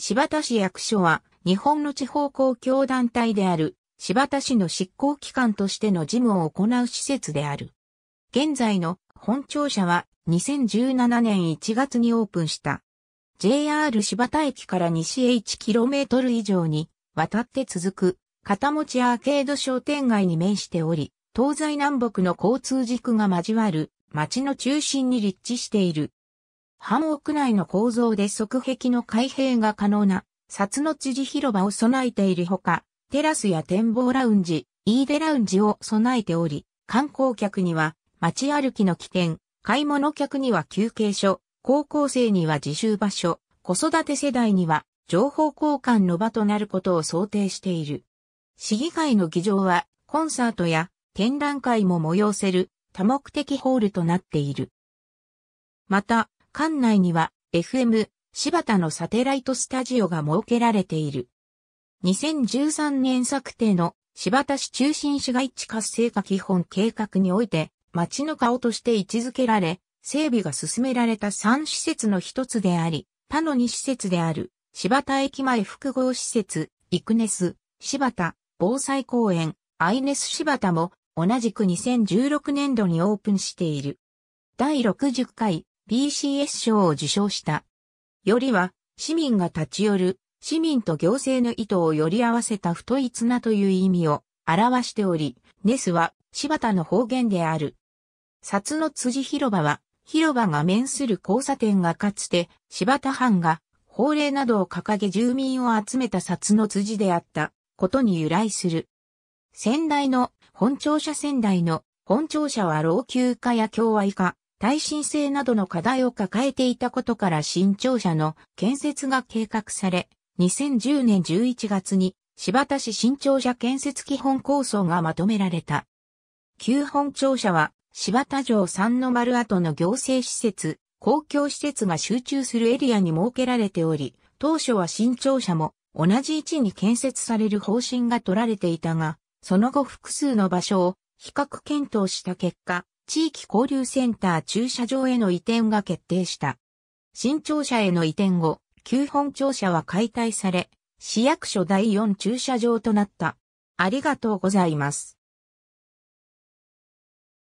柴田市役所は、日本の地方公共団体である、柴田市の執行機関としての事務を行う施設である。現在の本庁舎は2017年1月にオープンした。JR 柴田駅から西へ 1km 以上に渡って続く片持ちアーケード商店街に面しており、東西南北の交通軸が交わる街の中心に立地している。ハ屋内の構造で側壁の開閉が可能な、札の知事広場を備えているほか、テラスや展望ラウンジ、イーデラウンジを備えており、観光客には街歩きの起点、買い物客には休憩所、高校生には自習場所、子育て世代には情報交換の場となることを想定している。市議会の議場はコンサートや展覧会も催せる多目的ホールとなっている。また、館内には FM 柴田のサテライトスタジオが設けられている。2013年策定の柴田市中心市街地活性化基本計画において街の顔として位置づけられ、整備が進められた3施設の一つであり、他の2施設である柴田駅前複合施設、イクネス、柴田、防災公園、アイネス柴田も同じく2016年度にオープンしている。第60回 BCS 賞を受賞した。よりは、市民が立ち寄る、市民と行政の意図をより合わせた太い綱という意味を表しており、ネスは柴田の方言である。札の辻広場は、広場が面する交差点がかつて柴田藩が法令などを掲げ住民を集めた札の辻であったことに由来する。先代の本庁舎仙台の本庁舎は老朽化や共和化、耐震性などの課題を抱えていたことから新庁舎の建設が計画され、2010年11月に柴田市新庁舎建設基本構想がまとめられた。旧本庁舎は柴田城三の丸跡の行政施設、公共施設が集中するエリアに設けられており、当初は新庁舎も同じ位置に建設される方針が取られていたが、その後複数の場所を比較検討した結果、地域交流センター駐車場への移転が決定した。新庁舎への移転後、旧本庁舎は解体され、市役所第4駐車場となった。ありがとうございます。